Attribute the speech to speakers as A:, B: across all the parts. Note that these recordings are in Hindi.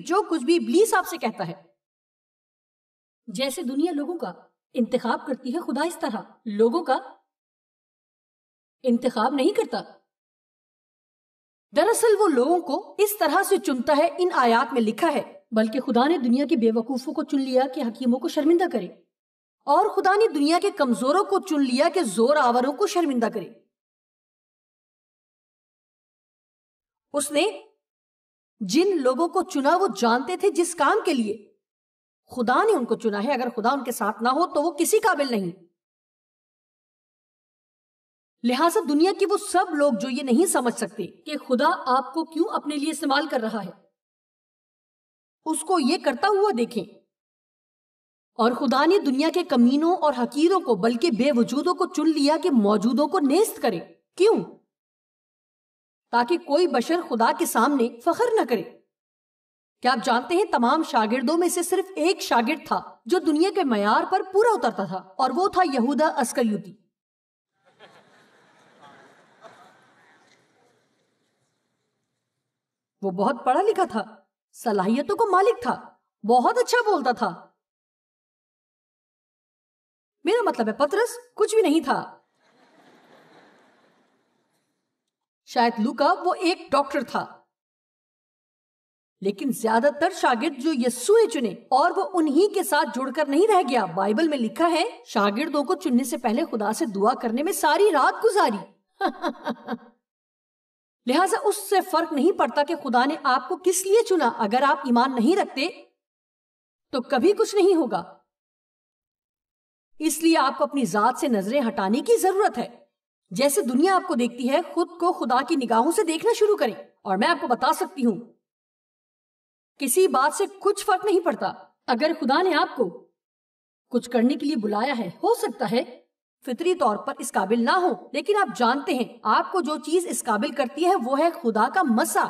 A: जो कुछ भी इबलीस आपसे कहता है जैसे दुनिया लोगों का इंतखाब करती है खुदा इस तरह लोगों का इंतखाब नहीं करता दरअसल वो लोगों को इस तरह से चुनता है इन आयात में लिखा है बल्कि खुदा ने दुनिया के बेवकूफों को चुन लिया कि हकीमों को शर्मिंदा करे और खुदा ने दुनिया के कमजोरों को चुन लिया कि जोर आवरों को शर्मिंदा करे उसने जिन लोगों को चुना वो जानते थे जिस काम के लिए खुदा ने उनको चुना है अगर खुदा उनके साथ ना हो तो वो किसी काबिल नहीं लिहाजा दुनिया के वो सब लोग जो ये नहीं समझ सकते कि खुदा आपको क्यों अपने लिए इस्तेमाल कर रहा है उसको ये करता हुआ देखें और खुदा ने दुनिया के कमीनों और हकीरों को बल्कि बेवजूदों को चुन लिया कि मौजूदों को नेस्त करें क्यों ताकि कोई बशर खुदा के सामने फखर न करे क्या आप जानते हैं तमाम शागिर्दों में से सिर्फ एक शागिर्द था जो दुनिया के मैार पर पूरा उतरता था और वो था यहूदा अस्कर वो बहुत पढ़ा लिखा था सलाहियतों को मालिक था बहुत अच्छा बोलता था मेरा मतलब है पत्रस कुछ भी नहीं था शायद लुका वो एक डॉक्टर था लेकिन ज्यादातर शागिर्द जो यस्सु ने चुने और वो उन्हीं के साथ जुड़कर नहीं रह गया बाइबल में लिखा है शागिर्दों को चुनने से पहले खुदा से दुआ करने में सारी रात गुजारी लिहाजा उससे फर्क नहीं पड़ता कि खुदा ने आपको किस लिए चुना अगर आप ईमान नहीं रखते तो कभी कुछ नहीं होगा इसलिए आपको अपनी जात से नजरें हटाने की जरूरत है जैसे दुनिया आपको देखती है खुद को खुदा की निगाहों से देखना शुरू करें और मैं आपको बता सकती हूँ किसी बात से कुछ फर्क नहीं पड़ता अगर खुदा ने आपको कुछ करने के लिए बुलाया है हो सकता है फितरी तौर पर इस काबिल ना हो लेकिन आप जानते हैं आपको जो चीज इस काबिल करती है वो है खुदा का मसा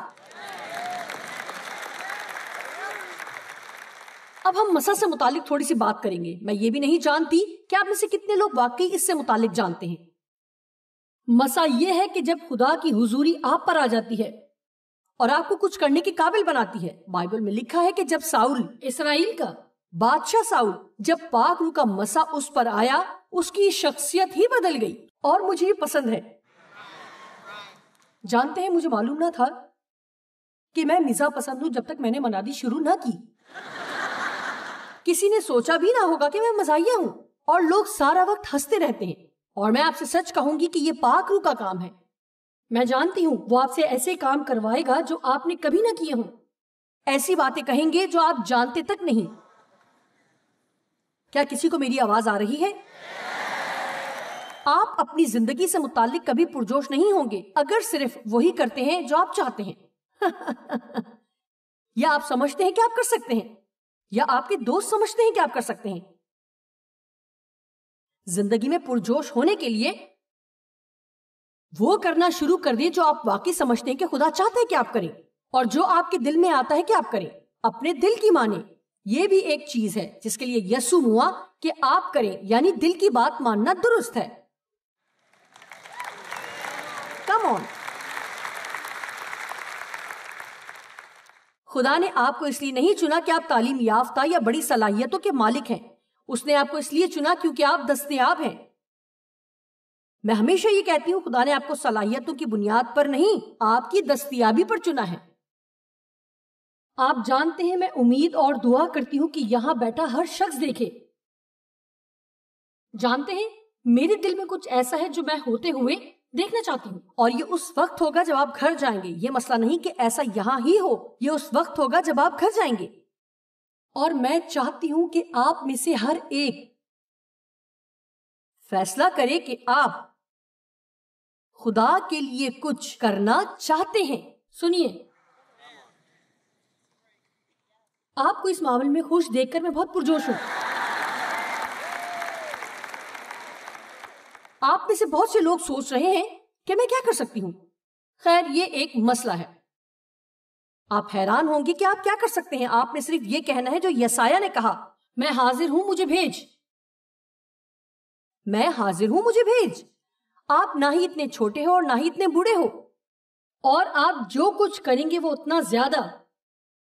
A: अब हम मसा से मुतालिक थोड़ी सी बात करेंगे मैं ये भी नहीं जानती कि आप में से कितने लोग वाकई इससे मुतालिक जानते हैं मसा यह है कि जब खुदा की हुजूरी आप पर आ जाती है और आपको कुछ करने के काबिल बनाती है बाइबल में लिखा है कि जब साउल इसराइल का बादशाह साउल जब पाक रू का मसा उस पर आया उसकी शख्सियत ही बदल गई और मुझे ये पसंद है जानते हैं मुझे मालूम ना था कि मैं मिजा पसंद हूं जब तक मैंने मनादी शुरू ना की किसी ने सोचा भी ना होगा कि मैं मजाइया हूं और लोग सारा वक्त हंसते रहते हैं और मैं आपसे सच कहूंगी कि ये रू का काम है मैं जानती हूं वो आपसे ऐसे काम करवाएगा जो आपने कभी ना किए हों ऐसी बातें कहेंगे जो आप जानते तक नहीं क्या किसी को मेरी आवाज आ रही है आप अपनी जिंदगी से मुतालिक कभी पुरजोश नहीं होंगे अगर सिर्फ वही करते हैं जो आप चाहते हैं या आप समझते हैं कि आप कर सकते हैं या आपके दोस्त समझते हैं कि आप कर सकते हैं जिंदगी में पुरजोश होने के लिए वो करना शुरू कर दिए जो आप वाकई समझते हैं कि खुदा चाहते हैं कि आप करें और जो आपके दिल में आता है कि आप करें अपने दिल की माने ये भी एक चीज है जिसके लिए यसुम हुआ कि आप करें यानी दिल की बात मानना दुरुस्त है कम ऑन खुदा ने आपको इसलिए नहीं चुना कि आप तालीम याफ्ता या बड़ी सलाहियतों के मालिक हैं उसने आपको इसलिए चुना क्योंकि आप दस्तियाब हैं मैं हमेशा ये कहती हूं खुदा ने आपको सलाहियतों की बुनियाद पर नहीं आपकी दस्तियाबी पर चुना है आप जानते हैं मैं उम्मीद और दुआ करती हूं कि यहां बैठा हर शख्स देखे जानते हैं मेरे दिल में कुछ ऐसा है जो मैं होते हुए देखना चाहती हूँ और ये उस वक्त होगा जब आप घर जाएंगे ये मसला नहीं कि ऐसा यहाँ ही हो ये उस वक्त होगा जब आप घर जाएंगे और मैं चाहती हूं कि आप में से हर एक फैसला करे कि आप खुदा के लिए कुछ करना चाहते हैं सुनिए आपको इस मामले में खुश देखकर मैं बहुत पुरजोश हूं आप में से बहुत से लोग सोच रहे हैं कि मैं क्या कर सकती हूं खैर ये एक मसला है आप हैरान होंगे कि आप क्या कर सकते हैं आपने सिर्फ ये कहना है जो यसाया ने कहा मैं हाजिर हूं मुझे भेज मैं हाजिर हूं मुझे भेज आप ना ही इतने छोटे हो और ना ही इतने बूढ़े हो और आप जो कुछ करेंगे वो उतना ज्यादा